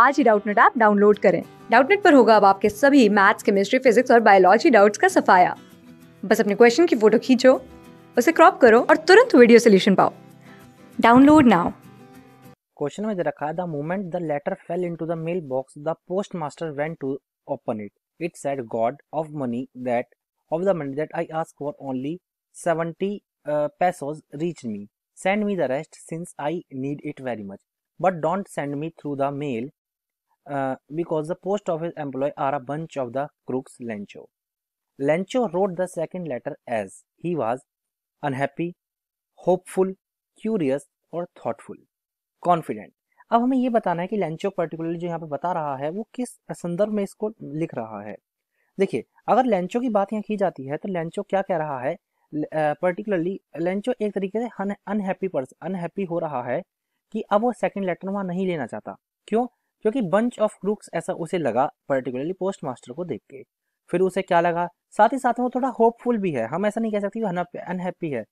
आज ही Doubtnut app download करें डाउटनेट पर होगा अब आपके सभी मैथ्स केमिस्ट्री फिजिक्स और बायोलॉजी डाउट्स का सफाया बस अपने क्वेश्चन की फोटो खींचो उसे क्रॉप करो और तुरंत वीडियो सोल्यूशन पाओ डाउनलोड नाउ क्वेश्चन में रखा the moment the letter fell into the mail box the post master went to open it it set God of money that of the money that I ask for only seventy pesos reach me send me the rest since I need it very much but don't send me through the mail because the post office employ are a bunch of the crooks Lencho Lencho wrote the second letter as he was unhappy hopeful curious और thoughtful confident अब हमें ये बताना है कि Lencho particularly जो यहाँ पे बता रहा है वो किस संदर्भ में इसको लिख रहा है देखिए अगर लेंचो की बात यहाँ की जाती है तो लेंचो क्या कह रहा है पर्टिकुलरली लेंचो एक तरीके से अनहैप्पी पर्सन अनहैप्पी हो रहा है कि अब वो सेकेंड लेटर वहां नहीं लेना चाहता क्यों क्योंकि बंच ऑफ क्रूक्स ऐसा उसे लगा पर्टिकुलरली पोस्ट मास्टर को देख के फिर उसे क्या लगा साथ ही साथ में वो थोड़ा होपफुल भी है हम ऐसा नहीं कह सकते अनहैप्पी है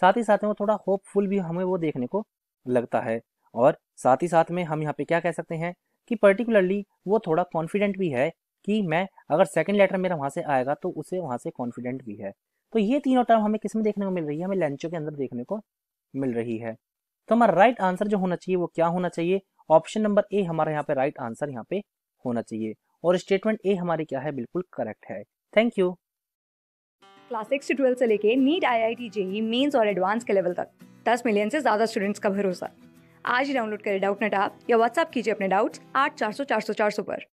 साथ ही साथ में वो थोड़ा होपफुल भी हमें वो देखने को लगता है और साथ ही साथ में हम यहाँ पे क्या कह सकते हैं कि पर्टिकुलरली वो थोड़ा कॉन्फिडेंट भी है कि मैं अगर सेकंड लेटर मेरा वहाँ से आएगा तो उसे वहाँ से कॉन्फिडेंट भी है तो ये तीनों टर्म हमें किसमें देखने को मिल रही है हमें लेंचो के अंदर देखने को मिल रही है तो हमारा राइट आंसर जो होना चाहिए वो क्या होना चाहिए ऑप्शन नंबर ए हमारा यहाँ पे राइट आंसर यहाँ पे होना चाहिए और स्टेटमेंट ए हमारे क्या है बिल्कुल करेक्ट है थैंक यू क्लास सिक्स से ट्वेल्थ से लेके NEET I I T JEE mains और एडवांस के लेवल तक दस मिलियन से ज्यादा स्टूडेंट्स का भरोसा आज ही डाउनलोड करें डाउट नेट आप या व्हाट्सअप कीजिए अपने डाउट्स आठ चार सौ चार सौ चार सौ पर